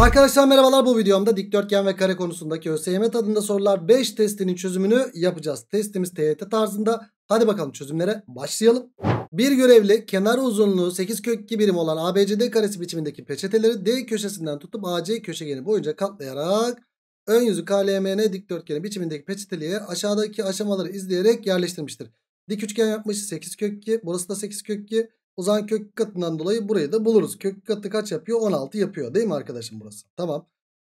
Arkadaşlar merhabalar bu videomda dikdörtgen ve kare konusundaki ÖSYM tadında sorular 5 testinin çözümünü yapacağız. Testimiz TYT tarzında. Hadi bakalım çözümlere başlayalım. Bir görevli kenar uzunluğu 8 kök 2 birim olan ABCD karesi biçimindeki peçeteleri D köşesinden tutup AC köşegeni boyunca katlayarak ön yüzü KLMN dikdörtgeni biçimindeki peçeteliğe aşağıdaki aşamaları izleyerek yerleştirmiştir. Dik üçgen yapmış 8 kök 2 burası da 8 kök 2 o zaman kök katından dolayı burayı da buluruz. Kök katı kaç yapıyor? 16 yapıyor değil mi arkadaşım burası? Tamam.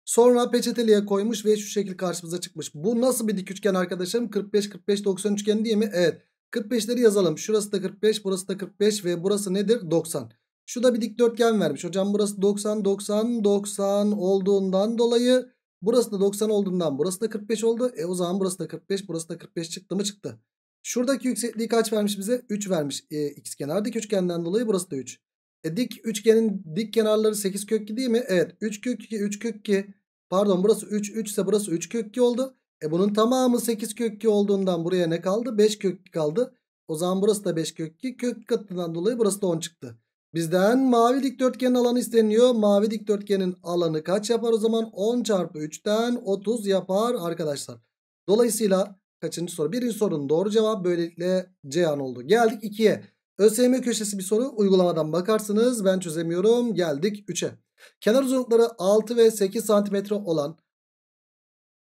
Sonra peçeteliğe koymuş ve şu şekil karşımıza çıkmış. Bu nasıl bir dik üçgen arkadaşım? 45, 45, 90 üçgeni değil mi? Evet. 45'leri yazalım. Şurası da 45, burası da 45 ve burası nedir? 90. Şu da bir dikdörtgen vermiş. Hocam burası 90, 90, 90 olduğundan dolayı burası da 90 olduğundan burası da 45 oldu. E o zaman burası da 45, burası da 45 çıktı mı? Çıktı. Şuradaki yüksekliği kaç vermiş bize? 3 vermiş. E, x kenar dik üçgenden dolayı burası da 3. E, dik üçgenin dik kenarları 8 kök 2 değil mi? Evet 3 kök 2 3 kök 2 pardon burası 3 3 ise burası 3 kök 2 oldu. E bunun tamamı 8 kök 2 olduğundan buraya ne kaldı? 5 kök 2 kaldı. O zaman burası da 5 kök 2 kök katından dolayı burası da 10 çıktı. Bizden mavi dikdörtgenin alanı isteniyor. Mavi dikdörtgenin alanı kaç yapar o zaman? 10 çarpı 3'ten 30 yapar arkadaşlar. Dolayısıyla Kaçıncı soru? Birinci sorunun doğru cevap böylelikle Ceyhan oldu. Geldik 2'ye. ÖSYM köşesi bir soru. Uygulamadan bakarsınız. Ben çözemiyorum. Geldik 3'e. Kenar uzunlukları 6 ve 8 santimetre olan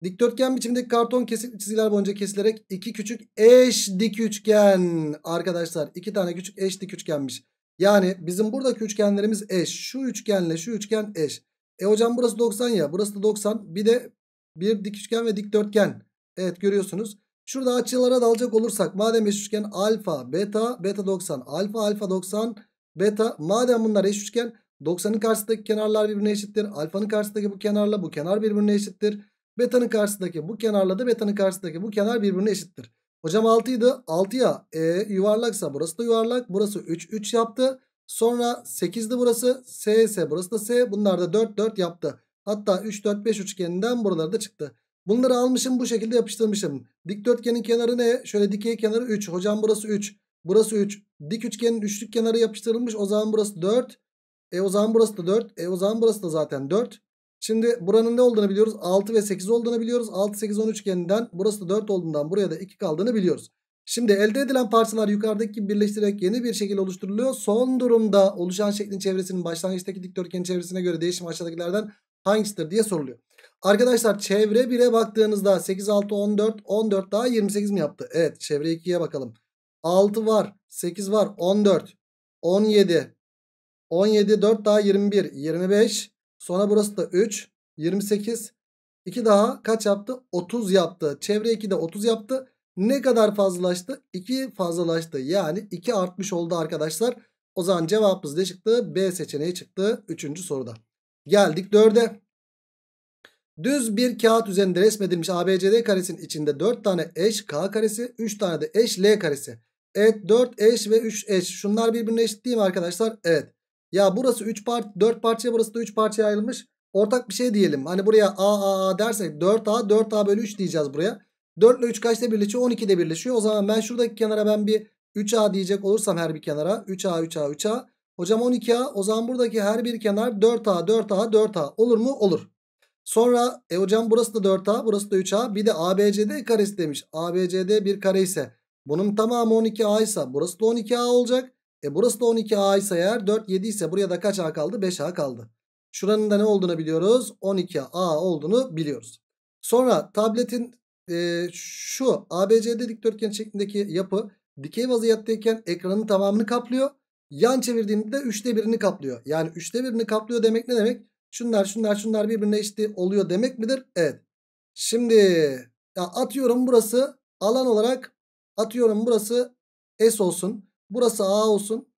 Dikdörtgen biçimindeki karton kesikli çizgiler boyunca kesilerek iki küçük eş dik üçgen. Arkadaşlar iki tane küçük eş dik üçgenmiş. Yani bizim buradaki üçgenlerimiz eş. Şu üçgenle şu üçgen eş. E hocam burası 90 ya burası da 90. Bir de bir dik üçgen ve dikdörtgen. Evet görüyorsunuz. Şurada açılara dalacak olursak madem eşüçgen alfa beta beta 90 alfa alfa 90 beta madem bunlar eşüçgen 90'ın karşısındaki kenarlar birbirine eşittir. Alfanın karşısındaki bu kenarla bu kenar birbirine eşittir. Beta'nın karşısındaki bu kenarla da beta'nın karşısındaki bu kenar birbirine eşittir. Hocam 6'ydı. 6'ya e, yuvarlaksa burası da yuvarlak. Burası 3 3 yaptı. Sonra 8'di burası. S ise burası da S. Bunlar da 4 4 yaptı. Hatta 3 4 5 üçgeninden buraları da çıktı. Bunları almışım bu şekilde yapıştırmışım. Dikdörtgenin kenarı ne? Şöyle dikey kenarı 3. Hocam burası 3. Burası 3. Dik üçgenin üçlük kenarı yapıştırılmış. O zaman burası 4. E o zaman burası da 4. E o zaman burası da zaten 4. Şimdi buranın ne olduğunu biliyoruz. 6 ve 8 olduğunu biliyoruz. 6, 8, 10 üçgeninden burası da 4 olduğundan buraya da 2 kaldığını biliyoruz. Şimdi elde edilen parçalar yukarıdaki gibi birleştirerek yeni bir şekil oluşturuluyor. Son durumda oluşan şeklin çevresinin başlangıçtaki dikdörtgenin çevresine göre değişim aşağıdakilerden hangisidir diye soruluyor. Arkadaşlar çevre 1'e baktığınızda 8, 6, 14, 14 daha 28 mi yaptı? Evet çevre 2'ye bakalım. 6 var, 8 var, 14, 17, 17, 4 daha 21, 25. Sonra burası da 3, 28. 2 daha kaç yaptı? 30 yaptı. Çevre 2 de 30 yaptı. Ne kadar fazlalaştı? 2 fazlalaştı. Yani 2 artmış oldu arkadaşlar. O zaman cevabımız ne çıktı? B seçeneği çıktı 3. soruda. Geldik 4'e. Düz bir kağıt üzerinde resmedilmiş ABCD karesinin içinde 4 tane eş K karesi, 3 tane de eş L karesi. Evet 4 eş ve 3 eş. Şunlar birbirine eşit değil mi arkadaşlar? Evet. Ya burası 3 part 4 parçaya burası da 3 parçaya ayrılmış. Ortak bir şey diyelim. Hani buraya A A A dersek 4A 4A bölü 3 diyeceğiz buraya. 4 ile 3 kaçta birleşiyor? de birleşiyor. O zaman ben şuradaki kenara ben bir 3A diyecek olursam her bir kenara. 3A 3A 3A. Hocam 12A o zaman buradaki her bir kenar 4A 4A 4A olur mu? Olur. Sonra e hocam burası da 4A burası da 3A bir de ABCD karesi demiş. ABCD bir kare ise bunun tamamı 12A ise burası da 12A olacak. E burası da 12A ise eğer 4 7 ise buraya da kaç A kaldı? 5A kaldı. Şuranın da ne olduğunu biliyoruz. 12A olduğunu biliyoruz. Sonra tabletin e, şu ABCD dikdörtgen şeklindeki yapı dikey vaziyetteyken ekranın tamamını kaplıyor. Yan çevirdiğinde de 3'te 1'ini kaplıyor. Yani 3'te 1'ini kaplıyor demek ne demek? Şunlar şunlar şunlar birbirine işte oluyor demek midir? Evet. Şimdi ya atıyorum burası alan olarak atıyorum burası S olsun. Burası A olsun.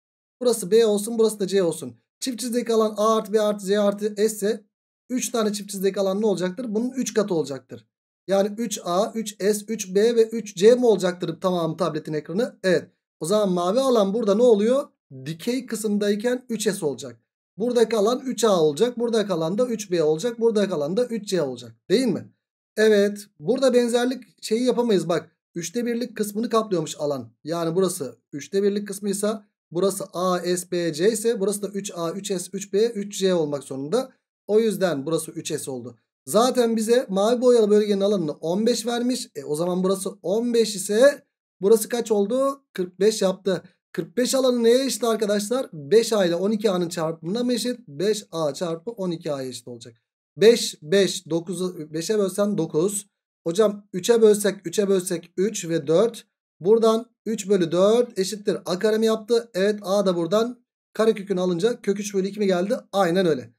Burası B olsun. Burası da C olsun. Çift çizdeki alan A artı B artı C artı S ise 3 tane çift çizdeki alan ne olacaktır? Bunun 3 katı olacaktır. Yani 3A, 3S, 3B ve 3C mi olacaktır tamamı tabletin ekranı? Evet. O zaman mavi alan burada ne oluyor? Dikey kısımdayken 3S olacak. Burada kalan 3A olacak. Burada kalan da 3B olacak. Burada kalan da 3C olacak. Değil mi? Evet. Burada benzerlik şeyi yapamayız. Bak 3'te 1'lik kısmını kaplıyormuş alan. Yani burası 3'te 1'lik kısmıysa burası A, S, B, C ise burası da 3A, 3S, 3B, 3C olmak zorunda. O yüzden burası 3S oldu. Zaten bize mavi boyalı bölgenin alanını 15 vermiş. E o zaman burası 15 ise burası kaç oldu? 45 yaptı. 45 alanı neye eşit arkadaşlar? 5A ile 12A'nın çarpımına mı eşit? 5A çarpı 12A'ya eşit olacak. 5, 5, 9, 5'e bölsen 9. Hocam 3'e bölsek, 3'e bölsek 3 ve 4. Buradan 3 bölü 4 eşittir. A karemi yaptı. Evet A da buradan karekökünü alınca kök 3 bölü 2 mi geldi? Aynen öyle.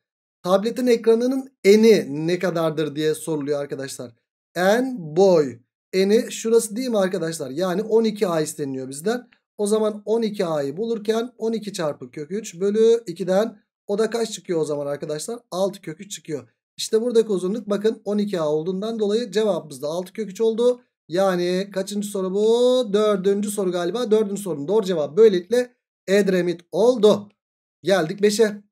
Tabletin ekranının eni ne kadardır diye soruluyor arkadaşlar. En boy. Eni şurası değil mi arkadaşlar? Yani 12A isteniyor bizden. O zaman 12a'yı bulurken 12 çarpı kök 3 bölü 2'den o da kaç çıkıyor o zaman arkadaşlar? 6 kök 3 çıkıyor. İşte buradaki uzunluk bakın 12a olduğundan dolayı cevabımız da 6 kök 3 oldu. Yani kaçıncı soru bu? Dördüncü soru galiba. Dördüncü sorunun doğru cevabı böylelikle Edremit oldu. Geldik 5'e.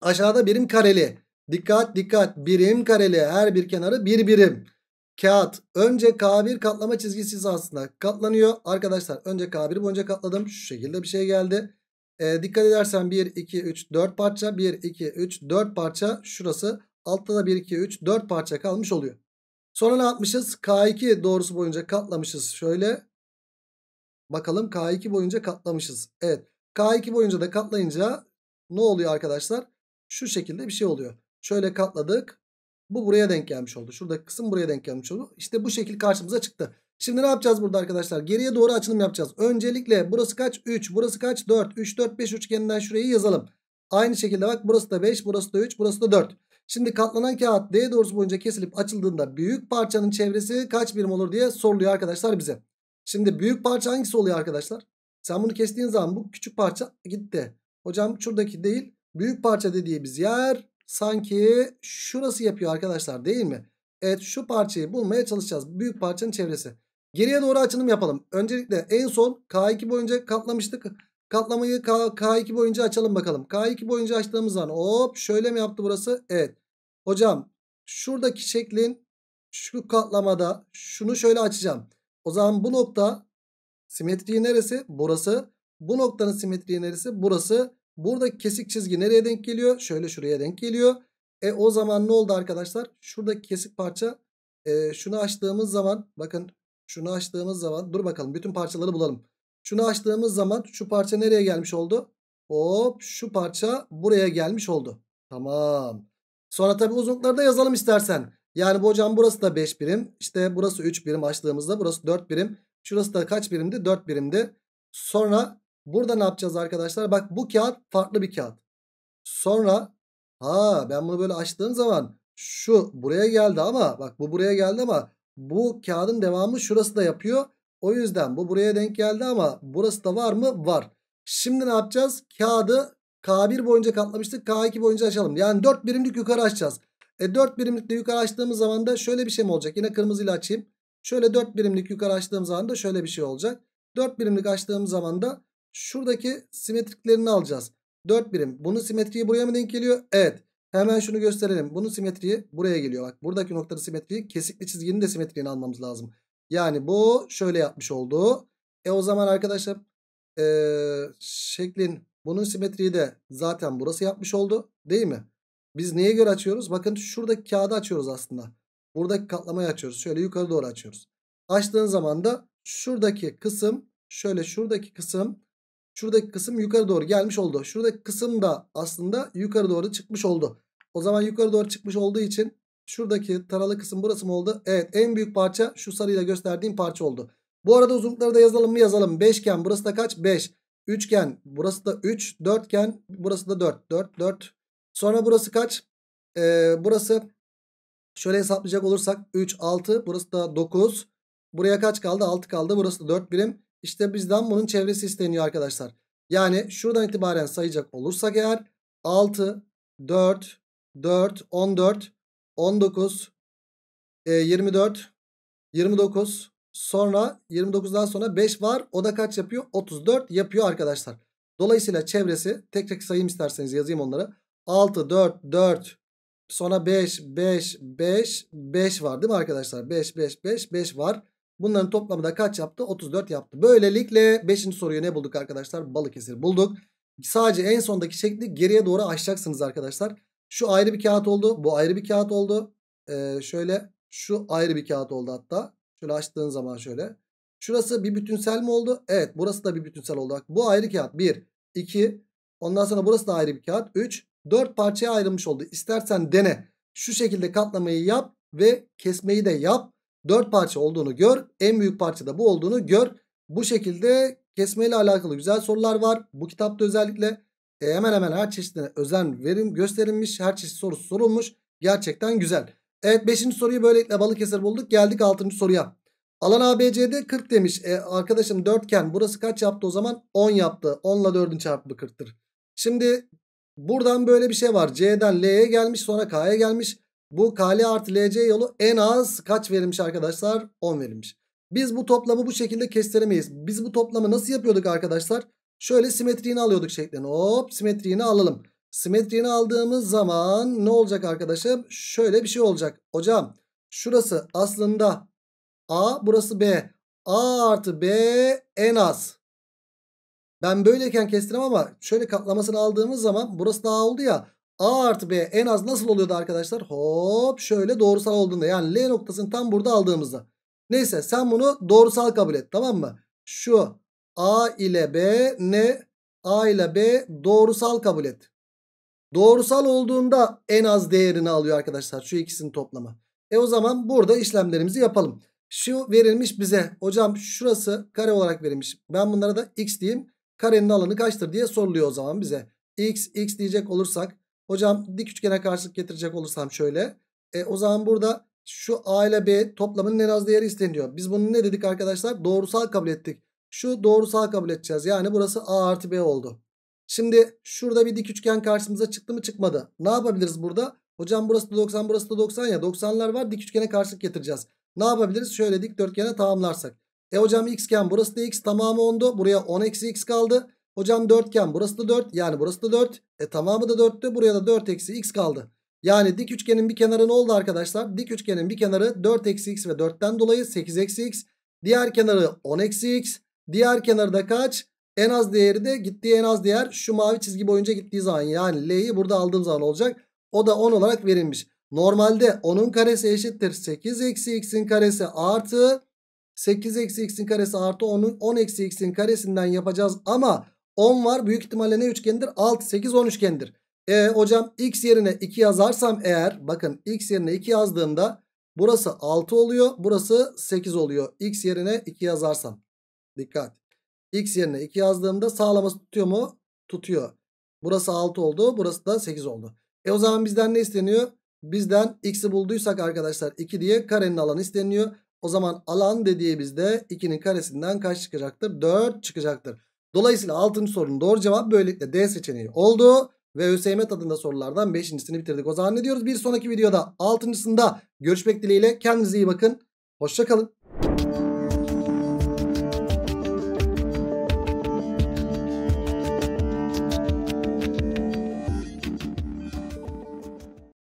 Aşağıda birim kareli. Dikkat dikkat birim kareli her bir kenarı bir birim. Kağıt önce K1 katlama çizgisi aslında katlanıyor. Arkadaşlar önce K1 boyunca katladım. Şu şekilde bir şey geldi. E, dikkat edersen 1, 2, 3, 4 parça. 1, 2, 3, 4 parça. Şurası altta da 1, 2, 3, 4 parça kalmış oluyor. Sonra ne yapmışız? K2 doğrusu boyunca katlamışız. Şöyle bakalım K2 boyunca katlamışız. Evet K2 boyunca da katlayınca ne oluyor arkadaşlar? Şu şekilde bir şey oluyor. Şöyle katladık. Bu buraya denk gelmiş oldu. Şuradaki kısım buraya denk gelmiş oldu. İşte bu şekil karşımıza çıktı. Şimdi ne yapacağız burada arkadaşlar? Geriye doğru açılım yapacağız. Öncelikle burası kaç? 3. Burası kaç? 4. 3, 4, 5 üçgeninden şurayı yazalım. Aynı şekilde bak burası da 5, burası da 3, burası da 4. Şimdi katlanan kağıt D doğrusu boyunca kesilip açıldığında büyük parçanın çevresi kaç birim olur diye soruluyor arkadaşlar bize. Şimdi büyük parça hangisi oluyor arkadaşlar? Sen bunu kestiğin zaman bu küçük parça gitti. Hocam şuradaki değil büyük parça dediğimiz yer sanki şurası yapıyor arkadaşlar değil mi? Evet şu parçayı bulmaya çalışacağız. Büyük parçanın çevresi. Geriye doğru açılım yapalım. Öncelikle en son K2 boyunca katlamıştık. Katlamayı K, K2 boyunca açalım bakalım. K2 boyunca açtığımız zaman hop şöyle mi yaptı burası? Evet. Hocam şuradaki şeklin şu katlamada şunu şöyle açacağım. O zaman bu nokta simetriği neresi? Burası. Bu noktanın simetriği neresi? Burası. Buradaki kesik çizgi nereye denk geliyor? Şöyle şuraya denk geliyor. E o zaman ne oldu arkadaşlar? Şuradaki kesik parça e, şunu açtığımız zaman bakın şunu açtığımız zaman dur bakalım bütün parçaları bulalım. Şunu açtığımız zaman şu parça nereye gelmiş oldu? Hop şu parça buraya gelmiş oldu. Tamam. Sonra tabi uzunlukları da yazalım istersen. Yani bu hocam burası da 5 birim. İşte burası 3 birim açtığımızda burası 4 birim. Şurası da kaç birimdi? 4 birimdi. Sonra Burada ne yapacağız arkadaşlar? Bak bu kağıt farklı bir kağıt. Sonra ha ben bunu böyle açtığım zaman şu buraya geldi ama bak bu buraya geldi ama bu kağıdın devamı şurası da yapıyor. O yüzden bu buraya denk geldi ama burası da var mı? Var. Şimdi ne yapacağız? Kağıdı K1 boyunca katlamıştık. K2 boyunca açalım. Yani 4 birimlik yukarı açacağız. E 4 birimlik de yukarı açtığımız zaman da şöyle bir şey mi olacak? Yine kırmızıyla açayım. Şöyle 4 birimlik yukarı açtığım zaman da şöyle bir şey olacak. 4 birimlik açtığım zaman da şuradaki simetriklerini alacağız. 4 birim. Bunun simetriği buraya mı denk geliyor? Evet. Hemen şunu gösterelim. Bunun simetriği buraya geliyor. Bak buradaki noktanın simetriği kesikli çizginin de simetriğini almamız lazım. Yani bu şöyle yapmış oldu. E o zaman arkadaşlar ee, şeklin bunun simetriği de zaten burası yapmış oldu. Değil mi? Biz neye göre açıyoruz? Bakın şuradaki kağıdı açıyoruz aslında. Buradaki katlamayı açıyoruz. Şöyle yukarı doğru açıyoruz. Açtığın zaman da şuradaki kısım şöyle şuradaki kısım Şuradaki kısım yukarı doğru gelmiş oldu. Şuradaki kısım da aslında yukarı doğru çıkmış oldu. O zaman yukarı doğru çıkmış olduğu için şuradaki taralı kısım burası mı oldu? Evet en büyük parça şu sarıyla gösterdiğim parça oldu. Bu arada uzunlukları da yazalım mı yazalım. Beşgen burası da kaç? 5. Üçgen burası da 3. Dörtgen burası da dört. Dört, dört. Sonra burası kaç? Ee, burası şöyle hesaplayacak olursak üç altı, burası da dokuz. Buraya kaç kaldı? Altı kaldı. Burası da 4 birim. İşte bizden bunun çevresi isteniyor arkadaşlar. Yani şuradan itibaren sayacak olursak eğer 6, 4, 4, 14, 19, 24, 29 sonra 29'dan sonra 5 var. O da kaç yapıyor? 34 yapıyor arkadaşlar. Dolayısıyla çevresi tek tek sayayım isterseniz yazayım onları. 6, 4, 4 sonra 5, 5, 5, 5 var değil mi arkadaşlar? 5, 5, 5, 5 var. Bunların toplamı da kaç yaptı? 34 yaptı. Böylelikle 5. soruyu ne bulduk arkadaşlar? Balıkesir bulduk. Sadece en sondaki şekli geriye doğru açacaksınız arkadaşlar. Şu ayrı bir kağıt oldu. Bu ayrı bir kağıt oldu. Ee, şöyle şu ayrı bir kağıt oldu hatta. Şöyle açtığın zaman şöyle. Şurası bir bütünsel mi oldu? Evet burası da bir bütünsel oldu. Bu ayrı kağıt 1, 2. Ondan sonra burası da ayrı bir kağıt 3. 4 parçaya ayrılmış oldu. İstersen dene. Şu şekilde katlamayı yap ve kesmeyi de yap. 4 parça olduğunu gör. En büyük parçada bu olduğunu gör. Bu şekilde kesmeyle alakalı güzel sorular var. Bu kitapta özellikle e, hemen hemen her çeşidine özen verim gösterilmiş. Her çeşit sorusu sorulmuş. Gerçekten güzel. Evet 5. soruyu böylelikle Balıkesir bulduk. Geldik 6. soruya. Alan ABC'de 40 demiş. E, arkadaşım 4 iken burası kaç yaptı o zaman? 10 yaptı. 10 ile 4'ün çarpımı 40'tır. Şimdi buradan böyle bir şey var. C'den L'ye gelmiş sonra K'ya gelmiş. Bu KL artı LC yolu en az kaç verilmiş arkadaşlar? 10 verilmiş. Biz bu toplamı bu şekilde kestiremeyiz. Biz bu toplamı nasıl yapıyorduk arkadaşlar? Şöyle simetriğini alıyorduk şeklinde. Hop simetriğini alalım. Simetriğini aldığımız zaman ne olacak arkadaşım? Şöyle bir şey olacak. Hocam şurası aslında A burası B. A artı B en az. Ben böyleyken kestirem ama şöyle katlamasını aldığımız zaman burası da A oldu ya. A artı B en az nasıl oluyordu arkadaşlar? Hop şöyle doğrusal olduğunda yani L noktasını tam burada aldığımızda. Neyse sen bunu doğrusal kabul et tamam mı? Şu A ile B ne? A ile B doğrusal kabul et. Doğrusal olduğunda en az değerini alıyor arkadaşlar şu ikisinin toplama. E o zaman burada işlemlerimizi yapalım. Şu verilmiş bize. Hocam şurası kare olarak verilmiş. Ben bunlara da x diyeyim. Karenin alanı kaçtır diye soruluyor o zaman bize. x x diyecek olursak Hocam dik üçgene karşılık getirecek olursam şöyle. E, o zaman burada şu A ile B toplamının en az değeri isteniyor. Biz bunu ne dedik arkadaşlar? Doğrusal kabul ettik. Şu doğrusal kabul edeceğiz. Yani burası A artı B oldu. Şimdi şurada bir dik üçgen karşımıza çıktı mı çıkmadı. Ne yapabiliriz burada? Hocam burası da 90 burası da 90 ya 90'lar var dik üçgene karşılık getireceğiz. Ne yapabiliriz? Şöyle dik dörtgene tamamlarsak. E hocam xken burası da x tamamı 10'du. Buraya 10 eksi x kaldı. Hocam dörtgen burası da 4 yani burası da 4. E tamamı da 4'tü buraya da 4 eksi x kaldı. Yani dik üçgenin bir kenarı ne oldu arkadaşlar? Dik üçgenin bir kenarı 4 eksi x ve 4'ten dolayı 8 eksi x. Diğer kenarı 10 eksi x. Diğer kenarı da kaç? En az değeri de gittiği en az değer şu mavi çizgi boyunca gittiği zaman. Yani l'yi burada aldığım zaman olacak. O da 10 olarak verilmiş. Normalde 10'un karesi eşittir 8 eksi x'in karesi artı 8 eksi x'in karesi artı 10'un 10 eksi x'in karesinden yapacağız ama 10 var. Büyük ihtimalle ne üçgendir? 6, 8, 10 üçgendir. E hocam x yerine 2 yazarsam eğer bakın x yerine 2 yazdığımda burası 6 oluyor. Burası 8 oluyor. x yerine 2 yazarsam. Dikkat. x yerine 2 yazdığımda sağlaması tutuyor mu? Tutuyor. Burası 6 oldu. Burası da 8 oldu. E o zaman bizden ne isteniyor? Bizden x'i bulduysak arkadaşlar 2 diye karenin alanı isteniyor. O zaman alan dediğimizde 2'nin karesinden kaç çıkacaktır? 4 çıkacaktır. Dolayısıyla 6. sorunun doğru cevabı böylelikle D seçeneği oldu. Ve ÖSYM tadında sorulardan 5.sini bitirdik. O zaman ne diyoruz? Bir sonraki videoda 6.sında görüşmek dileğiyle. Kendinize iyi bakın. Hoşçakalın.